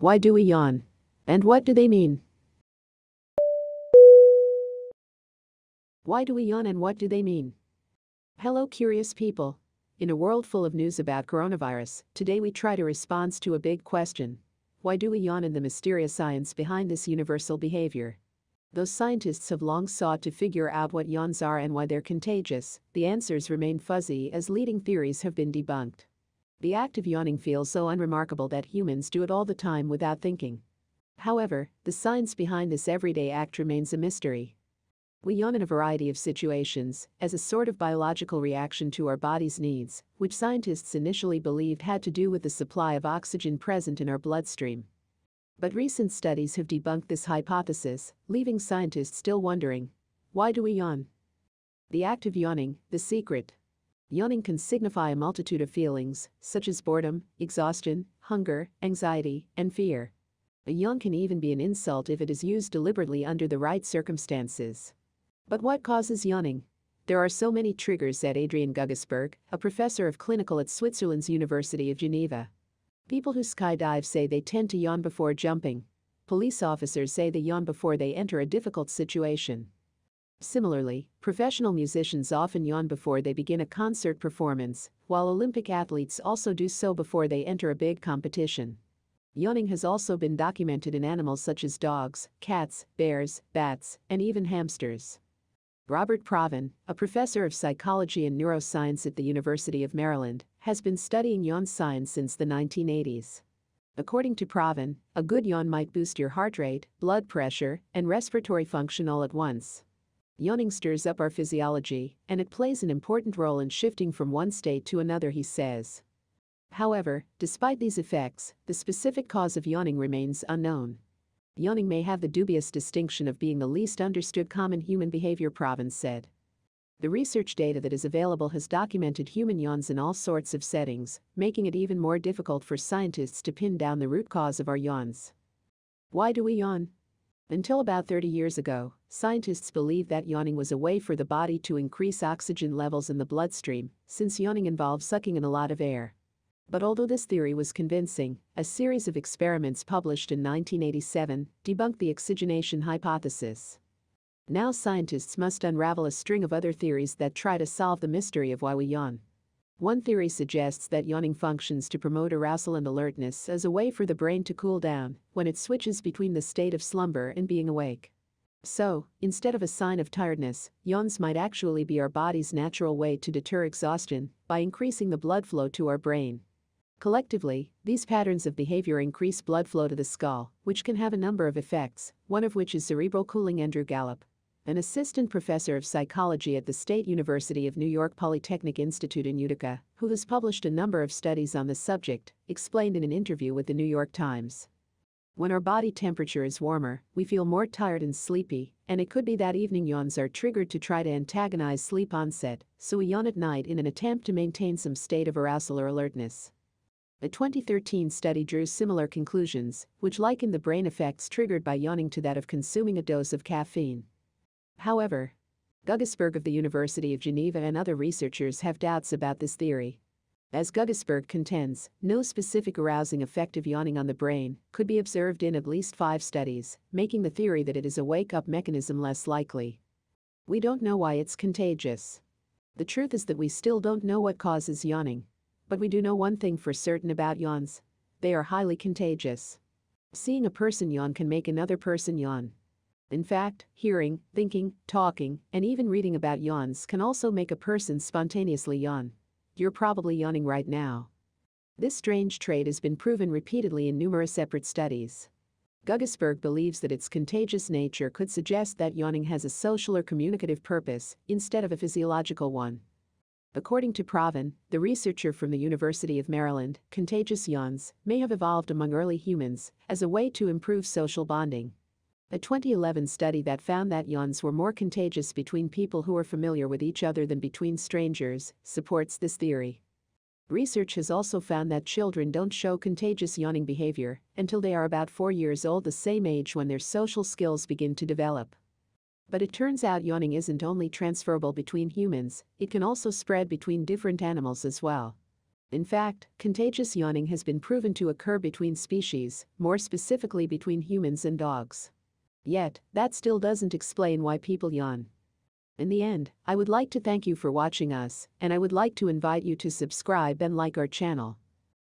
Why do we yawn? And what do they mean? Why do we yawn and what do they mean? Hello curious people. In a world full of news about coronavirus, today we try to respond to a big question. Why do we yawn and the mysterious science behind this universal behavior? Though scientists have long sought to figure out what yawns are and why they're contagious, the answers remain fuzzy as leading theories have been debunked. The act of yawning feels so unremarkable that humans do it all the time without thinking. However, the science behind this everyday act remains a mystery. We yawn in a variety of situations, as a sort of biological reaction to our body's needs, which scientists initially believed had to do with the supply of oxygen present in our bloodstream. But recent studies have debunked this hypothesis, leaving scientists still wondering why do we yawn? The act of yawning, the secret, Yawning can signify a multitude of feelings, such as boredom, exhaustion, hunger, anxiety, and fear. A yawn can even be an insult if it is used deliberately under the right circumstances. But what causes yawning? There are so many triggers, said Adrian Guggisberg, a professor of clinical at Switzerland's University of Geneva. People who skydive say they tend to yawn before jumping. Police officers say they yawn before they enter a difficult situation. Similarly, professional musicians often yawn before they begin a concert performance, while Olympic athletes also do so before they enter a big competition. Yawning has also been documented in animals such as dogs, cats, bears, bats, and even hamsters. Robert Provin, a professor of psychology and neuroscience at the University of Maryland, has been studying yawn science since the 1980s. According to Provin, a good yawn might boost your heart rate, blood pressure, and respiratory function all at once. Yawning stirs up our physiology, and it plays an important role in shifting from one state to another, he says. However, despite these effects, the specific cause of yawning remains unknown. Yawning may have the dubious distinction of being the least understood common human behavior, Province said. The research data that is available has documented human yawns in all sorts of settings, making it even more difficult for scientists to pin down the root cause of our yawns. Why do we yawn? Until about 30 years ago, scientists believed that yawning was a way for the body to increase oxygen levels in the bloodstream, since yawning involves sucking in a lot of air. But although this theory was convincing, a series of experiments published in 1987 debunked the oxygenation hypothesis. Now scientists must unravel a string of other theories that try to solve the mystery of why we yawn. One theory suggests that yawning functions to promote arousal and alertness as a way for the brain to cool down when it switches between the state of slumber and being awake. So, instead of a sign of tiredness, yawns might actually be our body's natural way to deter exhaustion by increasing the blood flow to our brain. Collectively, these patterns of behavior increase blood flow to the skull, which can have a number of effects, one of which is cerebral cooling. Andrew Gallup, an assistant professor of psychology at the State University of New York Polytechnic Institute in Utica, who has published a number of studies on the subject, explained in an interview with the New York Times. When our body temperature is warmer, we feel more tired and sleepy, and it could be that evening yawns are triggered to try to antagonize sleep onset, so we yawn at night in an attempt to maintain some state of arousal or alertness. A 2013 study drew similar conclusions, which likened the brain effects triggered by yawning to that of consuming a dose of caffeine. However, Guggisberg of the University of Geneva and other researchers have doubts about this theory. As Guggisberg contends, no specific arousing effect of yawning on the brain could be observed in at least five studies, making the theory that it is a wake up mechanism less likely. We don't know why it's contagious. The truth is that we still don't know what causes yawning. But we do know one thing for certain about yawns they are highly contagious. Seeing a person yawn can make another person yawn. In fact, hearing, thinking, talking, and even reading about yawns can also make a person spontaneously yawn. You're probably yawning right now. This strange trait has been proven repeatedly in numerous separate studies. Guggisberg believes that its contagious nature could suggest that yawning has a social or communicative purpose instead of a physiological one. According to Pravin, the researcher from the University of Maryland, contagious yawns may have evolved among early humans as a way to improve social bonding a 2011 study that found that yawns were more contagious between people who are familiar with each other than between strangers, supports this theory. Research has also found that children don't show contagious yawning behavior until they are about four years old, the same age when their social skills begin to develop. But it turns out yawning isn't only transferable between humans, it can also spread between different animals as well. In fact, contagious yawning has been proven to occur between species, more specifically between humans and dogs. Yet, that still doesn't explain why people yawn. In the end, I would like to thank you for watching us, and I would like to invite you to subscribe and like our channel.